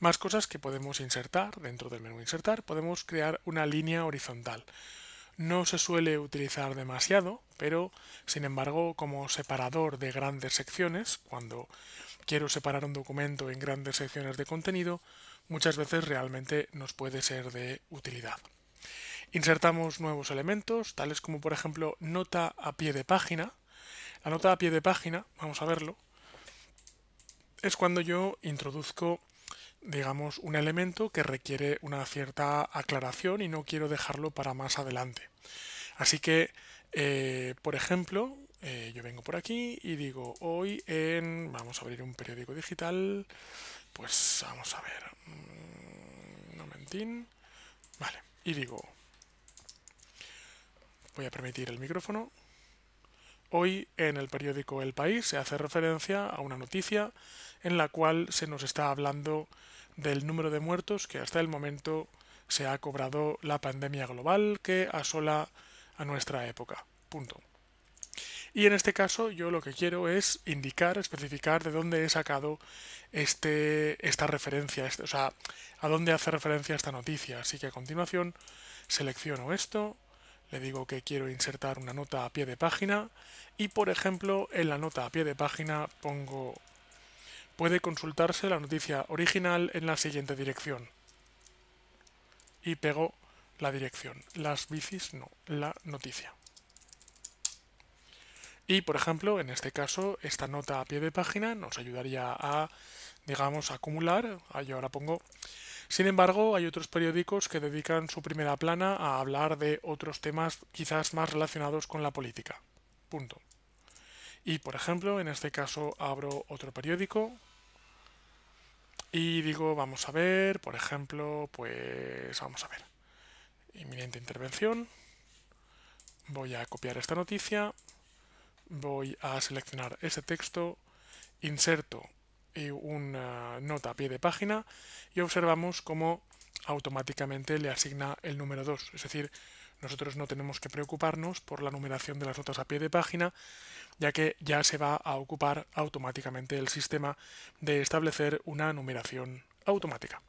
Más cosas que podemos insertar dentro del menú insertar, podemos crear una línea horizontal. No se suele utilizar demasiado, pero sin embargo como separador de grandes secciones, cuando quiero separar un documento en grandes secciones de contenido, muchas veces realmente nos puede ser de utilidad. Insertamos nuevos elementos, tales como por ejemplo nota a pie de página. La nota a pie de página, vamos a verlo, es cuando yo introduzco digamos, un elemento que requiere una cierta aclaración y no quiero dejarlo para más adelante. Así que, eh, por ejemplo, eh, yo vengo por aquí y digo, hoy en... Vamos a abrir un periódico digital. Pues vamos a ver. un mm, momentín, Vale. Y digo... Voy a permitir el micrófono. Hoy en el periódico El País se hace referencia a una noticia en la cual se nos está hablando del número de muertos que hasta el momento se ha cobrado la pandemia global que asola a nuestra época. Punto. Y en este caso yo lo que quiero es indicar, especificar de dónde he sacado este, esta referencia, este, o sea, a dónde hace referencia esta noticia. Así que a continuación selecciono esto, le digo que quiero insertar una nota a pie de página y por ejemplo en la nota a pie de página pongo puede consultarse la noticia original en la siguiente dirección y pego la dirección, las bicis no, la noticia. Y por ejemplo, en este caso, esta nota a pie de página nos ayudaría a, digamos, acumular, yo ahora pongo sin embargo, hay otros periódicos que dedican su primera plana a hablar de otros temas quizás más relacionados con la política. Punto. Y, por ejemplo, en este caso abro otro periódico y digo, vamos a ver, por ejemplo, pues vamos a ver. Inminente intervención. Voy a copiar esta noticia. Voy a seleccionar ese texto. Inserto y una nota a pie de página y observamos cómo automáticamente le asigna el número 2. Es decir, nosotros no tenemos que preocuparnos por la numeración de las notas a pie de página, ya que ya se va a ocupar automáticamente el sistema de establecer una numeración automática.